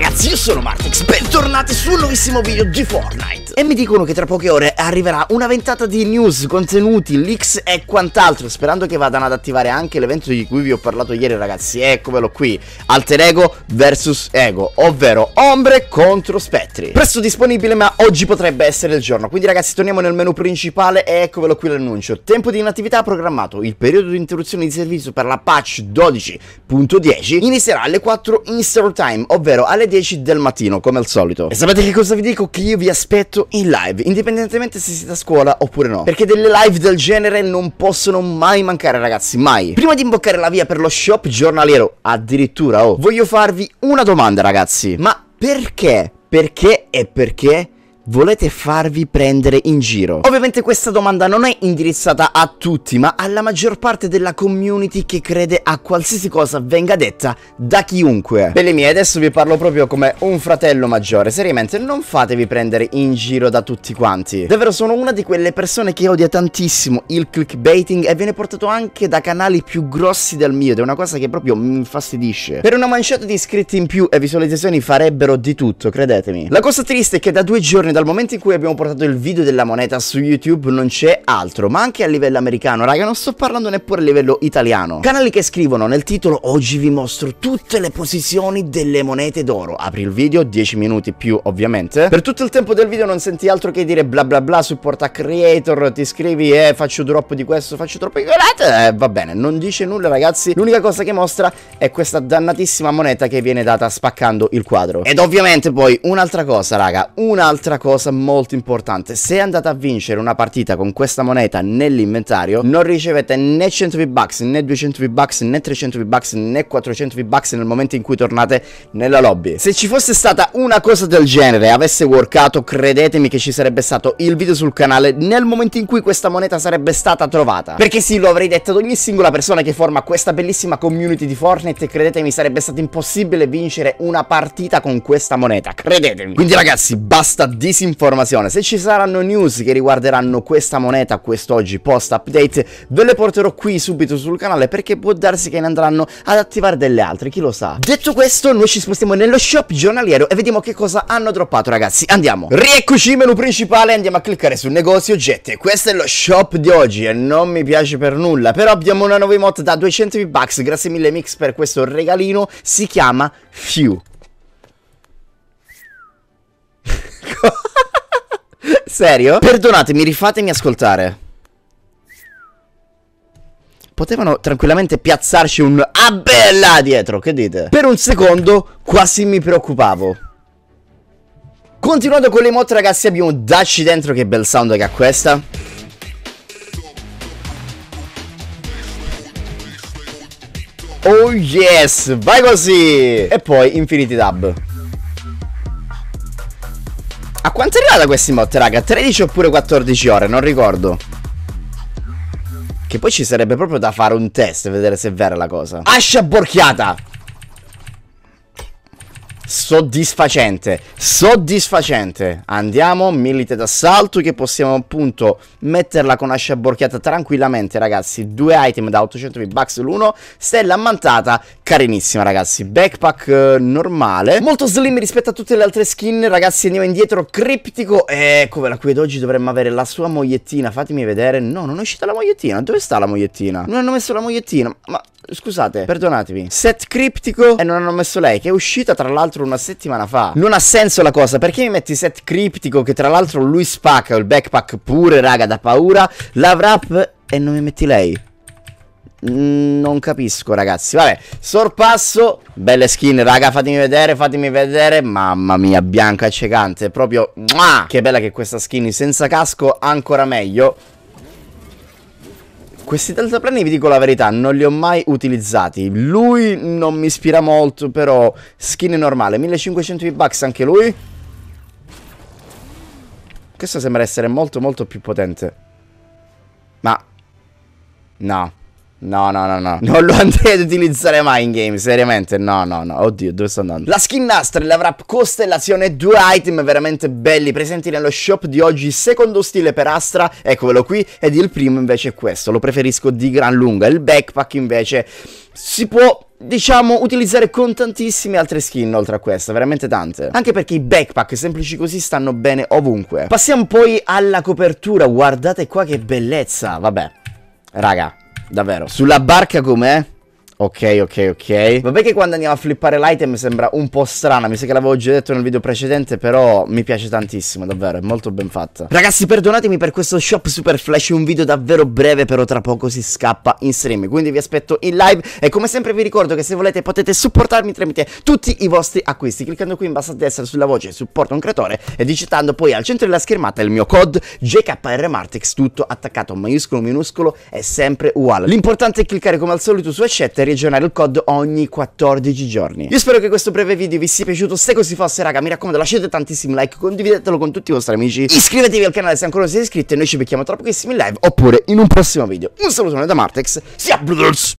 ragazzi, io sono Martix, bentornati su un nuovissimo video di Fortnite e mi dicono che tra poche ore arriverà una ventata di news, contenuti, leaks e quant'altro. Sperando che vadano ad attivare anche l'evento di cui vi ho parlato ieri, ragazzi. Eccovelo qui: Alter Ego vs Ego, ovvero ombre contro spettri. Presto disponibile, ma oggi potrebbe essere il giorno. Quindi, ragazzi, torniamo nel menu principale e eccovelo qui l'annuncio. Tempo di inattività programmato. Il periodo di interruzione di servizio per la patch 12.10 inizierà alle 4 in Eastern Time, ovvero alle 10 del mattino, come al solito. E sapete che cosa vi dico? Che io vi aspetto in live, indipendentemente se siete a scuola oppure no. Perché delle live del genere non possono mai mancare, ragazzi, mai. Prima di imboccare la via per lo shop giornaliero, addirittura, oh, voglio farvi una domanda, ragazzi. Ma perché? Perché e perché volete farvi prendere in giro? Ovviamente questa domanda non è indirizzata a tutti, ma alla maggior parte della community che crede a qualsiasi cosa venga detta da chiunque. Belle mie, adesso vi parlo proprio come un fratello maggiore, seriamente non fatevi prendere in giro da tutti quanti. Davvero sono una di quelle persone che odia tantissimo il clickbaiting e viene portato anche da canali più grossi del mio ed è una cosa che proprio mi infastidisce. Per una manciata di iscritti in più e visualizzazioni farebbero di tutto, credetemi. La cosa triste è che da due giorni dal momento in cui abbiamo portato il video della moneta su YouTube non c'è altro, ma anche a livello americano, raga, non sto parlando neppure a livello italiano. Canali che scrivono nel titolo oggi vi mostro tutte le posizioni delle monete d'oro. Apri il video, 10 minuti più ovviamente. Per tutto il tempo del video non senti altro che dire bla bla bla, supporta creator, ti scrivi e eh, faccio drop di questo, faccio troppo di quello. Eh, va bene, non dice nulla ragazzi, l'unica cosa che mostra è questa dannatissima moneta che viene data spaccando il quadro. Ed ovviamente poi un'altra cosa raga, un'altra cosa cosa molto importante. Se andate a vincere una partita con questa moneta nell'inventario, non ricevete né 100 V-Bucks, né 200 V-Bucks, né 300 V-Bucks, né 400 V-Bucks nel momento in cui tornate nella lobby. Se ci fosse stata una cosa del genere, avesse workato, credetemi che ci sarebbe stato il video sul canale nel momento in cui questa moneta sarebbe stata trovata. Perché sì, lo avrei detto ad ogni singola persona che forma questa bellissima community di Fortnite credetemi sarebbe stato impossibile vincere una partita con questa moneta, credetemi. Quindi ragazzi, basta di disinformazione. Se ci saranno news che riguarderanno questa moneta quest'oggi post update, ve le porterò qui subito sul canale perché può darsi che ne andranno ad attivare delle altre, chi lo sa. Detto questo, noi ci spostiamo nello shop giornaliero e vediamo che cosa hanno droppato ragazzi. Andiamo. Rieccoci menu principale, andiamo a cliccare sul negozio oggetti. Questo è lo shop di oggi e non mi piace per nulla, però abbiamo una nuova emote da 200 V-Bucks, grazie mille Mix per questo regalino, si chiama Few. serio? Perdonatemi, rifatemi ascoltare. Potevano tranquillamente piazzarci un Abella ah, dietro, che dite? Per un secondo quasi mi preoccupavo. Continuando con le moto ragazzi abbiamo Dacci dentro, che bel sound che ha questa. Oh yes, vai così! E poi Infinity Dub. A quanto è arrivata questa mod, raga? 13 oppure 14 ore? Non ricordo. Che poi ci sarebbe proprio da fare un test, vedere se è vera la cosa. Ascia borchiata! Soddisfacente, soddisfacente. Andiamo, milite d'assalto che possiamo appunto metterla con ascia borchiata tranquillamente ragazzi. Due item da 800 V-Bucks l'uno, stella ammantata carinissima ragazzi Backpack eh, normale Molto slim rispetto a tutte le altre skin Ragazzi andiamo indietro Criptico Ecco la qui ad oggi dovremmo avere la sua mogliettina Fatemi vedere No non è uscita la mogliettina Dove sta la mogliettina? Non hanno messo la mogliettina Ma Scusate, perdonatemi. Set criptico e non hanno messo lei, che è uscita tra l'altro una settimana fa. Non ha senso la cosa, perché mi metti set criptico che tra l'altro lui spacca il backpack pure, raga, da paura. La wrap e non mi metti lei? Non capisco ragazzi Vabbè Sorpasso Belle skin raga fatemi vedere Fatemi vedere Mamma mia bianca accecante Proprio muah! Che bella che questa skin Senza casco ancora meglio questi deltaplani, vi dico la verità, non li ho mai utilizzati. Lui non mi ispira molto, però skin normale. 1500 V-Bucks anche lui. Questo sembra essere molto molto più potente. Ma... No. No, no, no, no. Non lo andrei ad utilizzare mai in game, seriamente. No, no, no. Oddio, dove sto andando? La skin Nastrel avrà costellazione, due item veramente belli presenti nello shop di oggi. Secondo stile per Astra, eccolo qui. Ed il primo invece è questo. Lo preferisco di gran lunga. Il backpack invece si può diciamo, utilizzare con tantissime altre skin oltre a questa, veramente tante. Anche perché i backpack semplici così stanno bene ovunque. Passiamo poi alla copertura, guardate qua che bellezza, vabbè. Raga, Davvero. Sulla barca com'è? Ok, ok, ok. Vabbè che quando andiamo a flippare l'item sembra un po' strana, mi sa che l'avevo già detto nel video precedente, però mi piace tantissimo, davvero, è molto ben fatta. Ragazzi, perdonatemi per questo shop super flash, un video davvero breve, però tra poco si scappa in stream, quindi vi aspetto in live e come sempre vi ricordo che se volete potete supportarmi tramite tutti i vostri acquisti, cliccando qui in basso a destra sulla voce supporto un creatore e digitando poi al centro della schermata il mio code JKRMartex, tutto attaccato maiuscolo minuscolo è sempre uguale. L'importante è cliccare come al solito su accetta riaggiornare il COD ogni 14 giorni. Io spero che questo breve video vi sia piaciuto, se così fosse raga mi raccomando lasciate tantissimi like, condividetelo con tutti i vostri amici, iscrivetevi al canale se ancora non siete iscritti e noi ci becchiamo tra pochissimi live oppure in un prossimo video. Un salutone da Martex, sia brothers!